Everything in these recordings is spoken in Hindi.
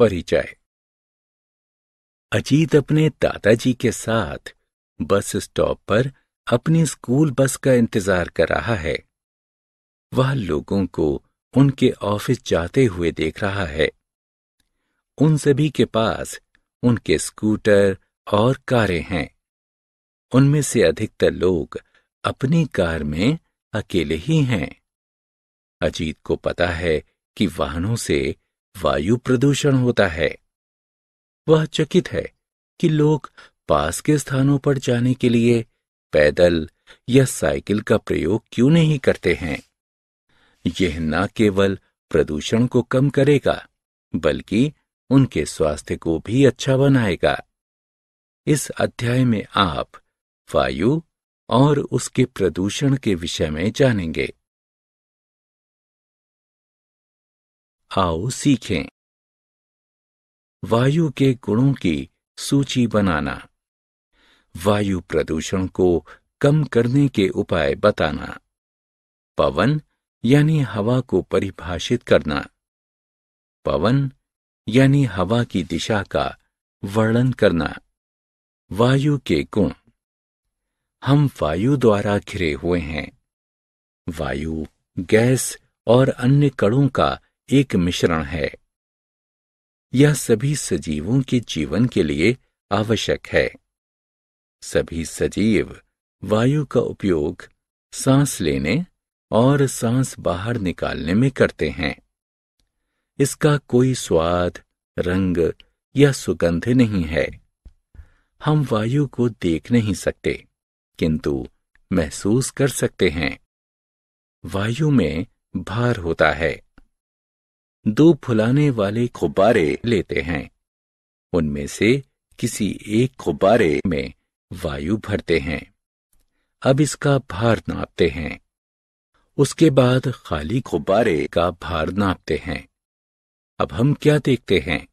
परिचय अजीत अपने दादाजी के साथ बस स्टॉप पर अपनी स्कूल बस का इंतजार कर रहा है वह लोगों को उनके ऑफिस जाते हुए देख रहा है उन सभी के पास उनके स्कूटर और कारें हैं उनमें से अधिकतर लोग अपनी कार में अकेले ही हैं अजीत को पता है कि वाहनों से वायु प्रदूषण होता है वह चकित है कि लोग पास के स्थानों पर जाने के लिए पैदल या साइकिल का प्रयोग क्यों नहीं करते हैं यह न केवल प्रदूषण को कम करेगा बल्कि उनके स्वास्थ्य को भी अच्छा बनाएगा इस अध्याय में आप वायु और उसके प्रदूषण के विषय में जानेंगे आओ सीखें वायु के गुणों की सूची बनाना वायु प्रदूषण को कम करने के उपाय बताना पवन यानी हवा को परिभाषित करना पवन यानी हवा की दिशा का वर्णन करना वायु के गुण हम वायु द्वारा घिरे हुए हैं वायु गैस और अन्य कणों का एक मिश्रण है यह सभी सजीवों के जीवन के लिए आवश्यक है सभी सजीव वायु का उपयोग सांस लेने और सांस बाहर निकालने में करते हैं इसका कोई स्वाद रंग या सुगंध नहीं है हम वायु को देख नहीं सकते किंतु महसूस कर सकते हैं वायु में भार होता है दो फुलाने वाले गुब्बारे लेते हैं उनमें से किसी एक गुब्बारे में वायु भरते हैं अब इसका भार नापते हैं उसके बाद खाली गुब्बारे का भार नापते हैं अब हम क्या देखते हैं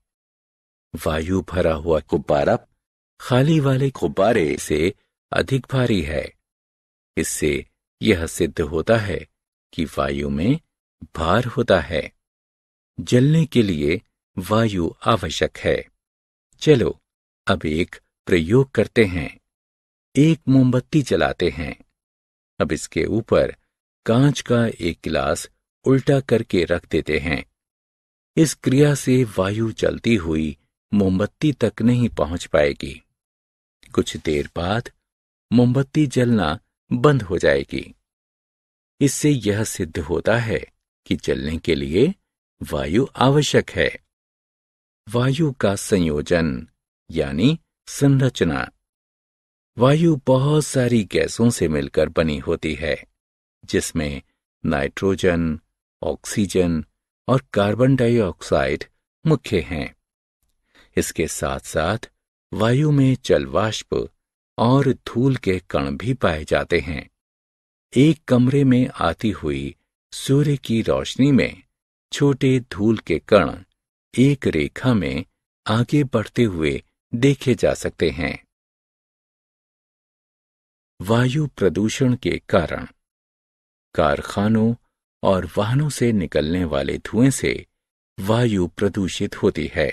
वायु भरा हुआ गुब्बारा खाली वाले गुब्बारे से अधिक भारी है इससे यह सिद्ध होता है कि वायु में भार होता है जलने के लिए वायु आवश्यक है चलो अब एक प्रयोग करते हैं एक मोमबत्ती जलाते हैं अब इसके ऊपर कांच का एक गिलास उल्टा करके रख देते हैं इस क्रिया से वायु जलती हुई मोमबत्ती तक नहीं पहुंच पाएगी कुछ देर बाद मोमबत्ती जलना बंद हो जाएगी इससे यह सिद्ध होता है कि जलने के लिए वायु आवश्यक है वायु का संयोजन यानी संरचना वायु बहुत सारी गैसों से मिलकर बनी होती है जिसमें नाइट्रोजन ऑक्सीजन और कार्बन डाइऑक्साइड मुख्य हैं इसके साथ साथ वायु में जलवाष्प और धूल के कण भी पाए जाते हैं एक कमरे में आती हुई सूर्य की रोशनी में छोटे धूल के कण एक रेखा में आगे बढ़ते हुए देखे जा सकते हैं वायु प्रदूषण के कारण कारखानों और वाहनों से निकलने वाले धुएं से वायु प्रदूषित होती है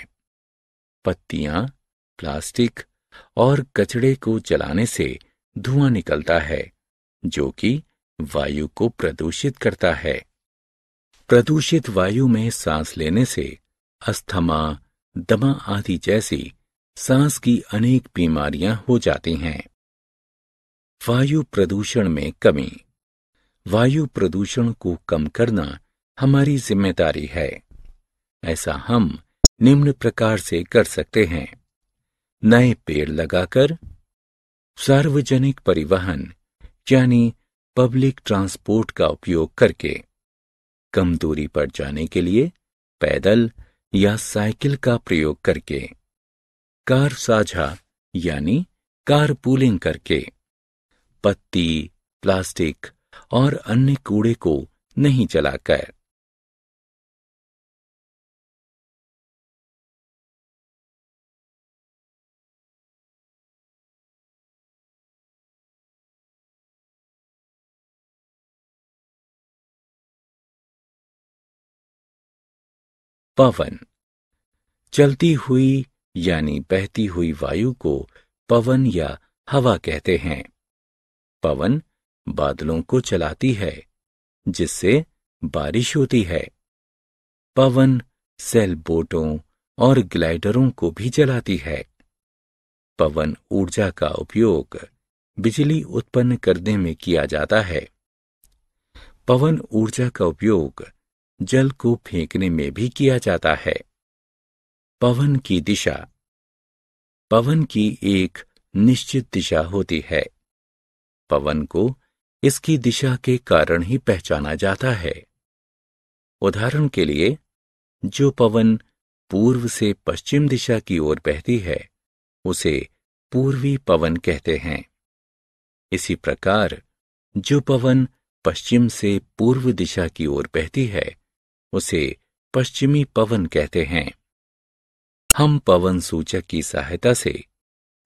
पत्तियां प्लास्टिक और कचड़े को जलाने से धुआं निकलता है जो कि वायु को प्रदूषित करता है प्रदूषित वायु में सांस लेने से अस्थमा दमा आदि जैसी सांस की अनेक बीमारियां हो जाती हैं वायु प्रदूषण में कमी वायु प्रदूषण को कम करना हमारी जिम्मेदारी है ऐसा हम निम्न प्रकार से कर सकते हैं नए पेड़ लगाकर सार्वजनिक परिवहन यानी पब्लिक ट्रांसपोर्ट का उपयोग करके कम दूरी पर जाने के लिए पैदल या साइकिल का प्रयोग करके कार साझा यानी कार पूलिंग करके पत्ती प्लास्टिक और अन्य कूड़े को नहीं चलाकर पवन चलती हुई यानी बहती हुई वायु को पवन या हवा कहते हैं पवन बादलों को चलाती है जिससे बारिश होती है पवन सेल बोटों और ग्लाइडरों को भी चलाती है पवन ऊर्जा का उपयोग बिजली उत्पन्न करने में किया जाता है पवन ऊर्जा का उपयोग जल को फेंकने में भी किया जाता है पवन की दिशा पवन की एक निश्चित दिशा होती है पवन को इसकी दिशा के कारण ही पहचाना जाता है उदाहरण के लिए जो पवन पूर्व से पश्चिम दिशा की ओर बहती है उसे पूर्वी पवन कहते हैं इसी प्रकार जो पवन पश्चिम से पूर्व दिशा की ओर बहती है उसे पश्चिमी पवन कहते हैं हम पवन सूचक की सहायता से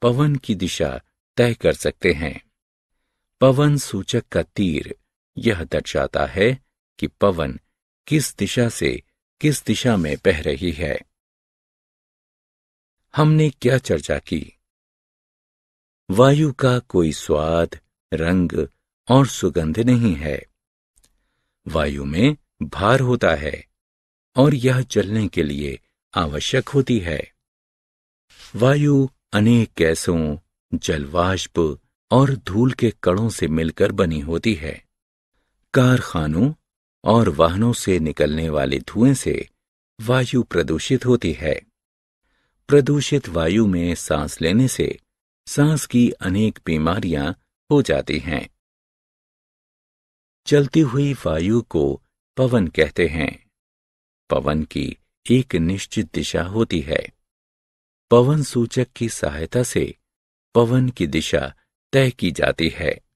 पवन की दिशा तय कर सकते हैं पवन सूचक का तीर यह दर्शाता है कि पवन किस दिशा से किस दिशा में बह रही है हमने क्या चर्चा की वायु का कोई स्वाद रंग और सुगंध नहीं है वायु में भार होता है और यह चलने के लिए आवश्यक होती है वायु अनेक गैसों जलवाष्प और धूल के कणों से मिलकर बनी होती है कारखानों और वाहनों से निकलने वाले धुएं से वायु प्रदूषित होती है प्रदूषित वायु में सांस लेने से सांस की अनेक बीमारियां हो जाती हैं चलती हुई वायु को पवन कहते हैं पवन की एक निश्चित दिशा होती है पवन सूचक की सहायता से पवन की दिशा तय की जाती है